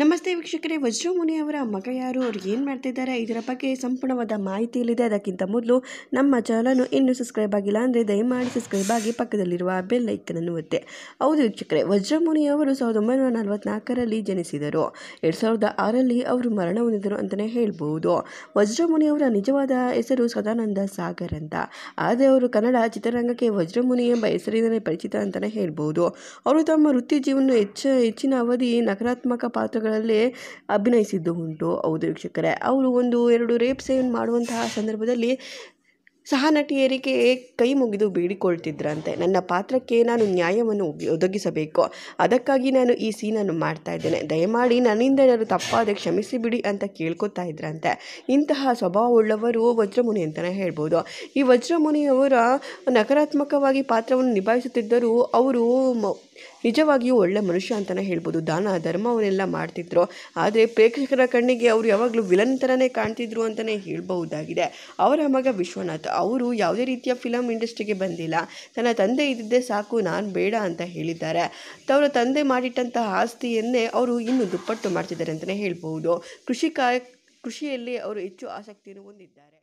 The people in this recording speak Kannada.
ನಮಸ್ತೆ ವೀಕ್ಷಕರೇ ವಜ್ರಮುನಿ ಅವರ ಮಗ ಯಾರು ಅವ್ರು ಏನು ಮಾಡ್ತಿದ್ದಾರೆ ಇದರ ಬಗ್ಗೆ ಸಂಪೂರ್ಣವಾದ ಮಾಹಿತಿ ಇಲ್ಲಿದೆ ಅದಕ್ಕಿಂತ ಮೊದಲು ನಮ್ಮ ಚಾನಲನ್ನು ಇನ್ನೂ ಸಬ್ಸ್ಕ್ರೈಬ್ ಆಗಿಲ್ಲ ಅಂದರೆ ದಯಮಾಡಿ ಸಬ್ಸ್ಕ್ರೈಬ್ ಆಗಿ ಪಕ್ಕದಲ್ಲಿರುವ ಬೆಲ್ ಐಕನನ್ನು ಒತ್ತೆ ಹೌದು ವೀಕ್ಷಕರೇ ವಜ್ರಮುನಿ ಅವರು ಸಾವಿರದ ಒಂಬೈನೂರ ನಲವತ್ನಾಲ್ಕರಲ್ಲಿ ಜನಿಸಿದರು ಎರಡು ಸಾವಿರದ ಆರಲ್ಲಿ ಅವರು ಮರಣ ಹೊಂದಿದರು ಅಂತಲೇ ಹೇಳ್ಬೋದು ವಜ್ರಮುನಿ ಅವರ ನಿಜವಾದ ಹೆಸರು ಸದಾನಂದ ಸಾಗರ್ ಅಂತ ಆದರೆ ಅವರು ಕನ್ನಡ ಚಿತ್ರರಂಗಕ್ಕೆ ವಜ್ರಮುನಿ ಎಂಬ ಹೆಸರಿನೇ ಪರಿಚಿತ ಅಂತಲೇ ಹೇಳ್ಬೋದು ಅವರು ತಮ್ಮ ವೃತ್ತಿ ಜೀವನ ಹೆಚ್ಚು ಹೆಚ್ಚಿನ ಅವಧಿ ನಕಾರಾತ್ಮಕ ಪಾತ್ರ ಚಿತ್ರಗಳಲ್ಲಿ ಅಭಿನಯಿಸಿದ್ದು ಉಂಟು ಹೌದು ವೀಕ್ಷಕರೇ ಅವರು ಒಂದು ಎರಡು ರೇಪ್ ಸೇವ್ ಮಾಡುವಂತಹ ಸಂದರ್ಭದಲ್ಲಿ ಸಹನಟಿಯರಿಗೆ ಕೈ ಮುಗಿದು ಬೇಡಿಕೊಳ್ತಿದ್ರಂತೆ ನನ್ನ ಪಾತ್ರಕ್ಕೆ ನಾನು ನ್ಯಾಯವನ್ನು ಒದಗಿಸಬೇಕು ಅದಕ್ಕಾಗಿ ನಾನು ಈ ಸೀನನ್ನು ಮಾಡ್ತಾ ಇದ್ದೇನೆ ದಯಮಾಡಿ ನನ್ನಿಂದ ಏನಾದರೂ ಕ್ಷಮಿಸಿ ಕ್ಷಮಿಸಿಬಿಡಿ ಅಂತ ಕೇಳ್ಕೊತಾ ಇದ್ರಂತೆ ಇಂತಹ ಸ್ವಭಾವವುಳ್ಳವರು ವಜ್ರಮುನಿ ಅಂತಲೇ ಹೇಳ್ಬೋದು ಈ ವಜ್ರಮುನಿಯವರ ನಕಾರಾತ್ಮಕವಾಗಿ ಪಾತ್ರವನ್ನು ನಿಭಾಯಿಸುತ್ತಿದ್ದರೂ ಅವರು ನಿಜವಾಗಿಯೂ ಒಳ್ಳೆ ಮನುಷ್ಯ ಅಂತಲೇ ಹೇಳ್ಬೋದು ದಾನ ಧರ್ಮವನ್ನೆಲ್ಲ ಮಾಡ್ತಿದ್ರು ಆದರೆ ಪ್ರೇಕ್ಷಕರ ಕಣ್ಣಿಗೆ ಅವರು ಯಾವಾಗಲೂ ವಿಲನ್ ಥರನೇ ಕಾಣ್ತಿದ್ರು ಅಂತಲೇ ಹೇಳ್ಬಹುದಾಗಿದೆ ಅವರ ಮಗ ವಿಶ್ವನಾಥ್ ಅವರು ಯಾವುದೇ ರೀತಿಯ ಫಿಲಮ್ ಇಂಡಸ್ಟ್ರಿಗೆ ಬಂದಿಲ್ಲ ತನ್ನ ತಂದೆ ಇದ್ದಿದ್ದೇ ಸಾಕು ನಾನು ಬೇಡ ಅಂತ ಹೇಳಿದ್ದಾರೆ ಅವರ ತಂದೆ ಮಾಡಿಟ್ಟಂತಹ ಆಸ್ತಿಯನ್ನೇ ಅವರು ಇನ್ನೂ ದುಪ್ಪಟ್ಟು ಮಾಡ್ತಿದ್ದಾರೆ ಅಂತಲೇ ಹೇಳ್ಬೋದು ಕೃಷಿ ಕೃಷಿಯಲ್ಲಿ ಅವರು ಹೆಚ್ಚು ಆಸಕ್ತಿಯನ್ನು ಹೊಂದಿದ್ದಾರೆ